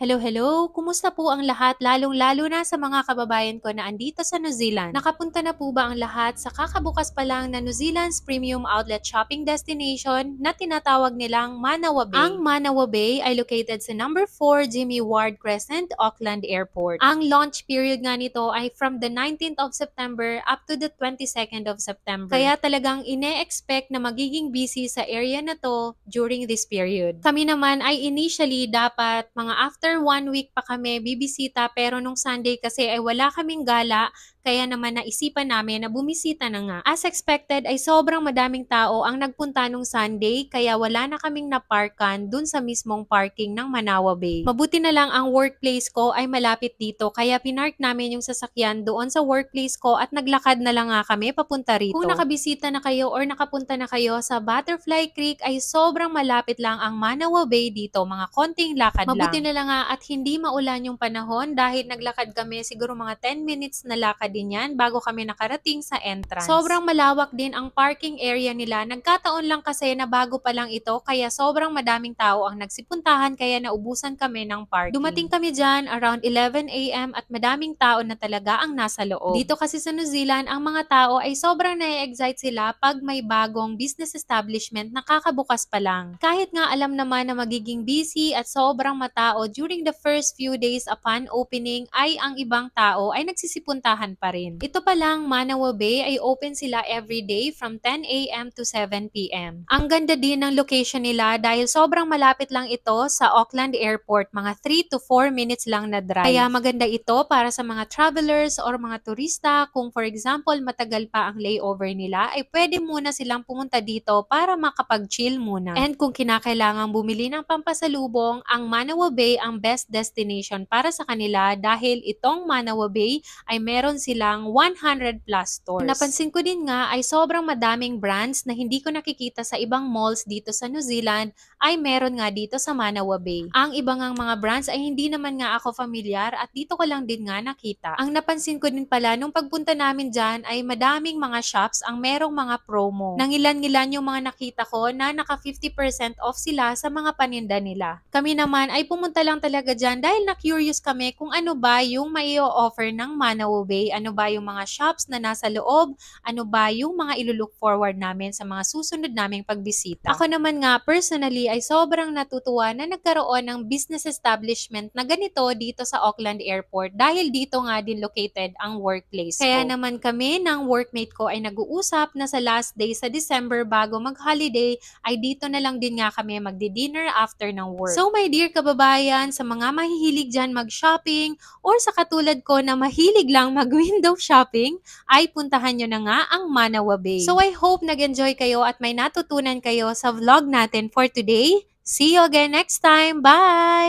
Hello, hello! Kumusta po ang lahat lalong-lalo na sa mga kababayan ko na andito sa New Zealand? Nakapunta na po ba ang lahat sa kakabukas pa lang na New Zealand's premium outlet shopping destination na tinatawag nilang Manawa Bay? Ang Manawa Bay ay located sa number 4 Jimmy Ward Crescent, Auckland Airport. Ang launch period nga nito ay from the 19th of September up to the 22nd of September. Kaya talagang ine-expect na magiging busy sa area na to during this period. Kami naman ay initially dapat mga after After one week pa kami bibisita pero nung Sunday kasi ay eh, wala kaming gala kaya naman naisipan namin na bumisita na nga. As expected ay sobrang madaming tao ang nagpunta nung Sunday kaya wala na kaming naparkan dun sa mismong parking ng Manawa Bay. Mabuti na lang ang workplace ko ay malapit dito kaya pinark namin yung sasakyan doon sa workplace ko at naglakad na lang nga kami papunta rito. Kung nakabisita na kayo or nakapunta na kayo sa Butterfly Creek ay sobrang malapit lang ang Manawa Bay dito mga konting lakad Mabuti lang. Mabuti na lang nga at hindi maulan yung panahon dahil naglakad kami siguro mga 10 minutes na lakad din yan bago kami nakarating sa entrance. Sobrang malawak din ang parking area nila. Nagkataon lang kasi na bago pa lang ito kaya sobrang madaming tao ang nagsipuntahan kaya naubusan kami ng parking. Dumating kami dyan around 11 a.m. at madaming tao na talaga ang nasa loob. Dito kasi sa New Zealand, ang mga tao ay sobrang na-excite sila pag may bagong business establishment na kakabukas pa lang. Kahit nga alam naman na magiging busy at sobrang matao during during the first few days upon opening ay ang ibang tao ay nagsisipuntahan pa rin. Ito pa lang, Manawa Bay ay open sila every day from 10 a.m. to 7 p.m. Ang ganda din ng location nila dahil sobrang malapit lang ito sa Auckland Airport, mga 3 to 4 minutes lang na drive. Kaya maganda ito para sa mga travelers or mga turista kung for example matagal pa ang layover nila ay pwede muna silang pumunta dito para makapag-chill muna. And kung kinakailangan bumili ng pampasalubong, ang Manawa Bay ang best destination para sa kanila dahil itong Manawa Bay ay meron silang 100 plus stores. Napansin ko din nga ay sobrang madaming brands na hindi ko nakikita sa ibang malls dito sa New Zealand ay meron nga dito sa Manawa Bay. Ang iba ngang mga brands ay hindi naman nga ako familiar at dito ko lang din nga nakita. Ang napansin ko din pala nung pagpunta namin dyan ay madaming mga shops ang merong mga promo. Nang nangilan ilan yung mga nakita ko na naka 50% off sila sa mga paninda nila. Kami naman ay pumunta lang lang talaga dyan dahil na-curious kami kung ano ba yung may offer ng Manaw Bay, ano ba yung mga shops na nasa loob, ano ba yung mga ilulook forward namin sa mga susunod naming pagbisita. Ako naman nga personally ay sobrang natutuwa na nagkaroon ng business establishment na ganito dito sa Auckland Airport dahil dito nga din located ang workplace Kaya ko. naman kami ng workmate ko ay nag-uusap na sa last day sa December bago mag-holiday ay dito na lang din nga kami magdi-dinner after ng work. So my dear kababayan, yan sa mga mahihilig dyan mag-shopping or sa katulad ko na mahilig lang mag-window shopping, ay puntahan nyo na nga ang Manawa Bay. So I hope nag-enjoy kayo at may natutunan kayo sa vlog natin for today. See you again next time. Bye!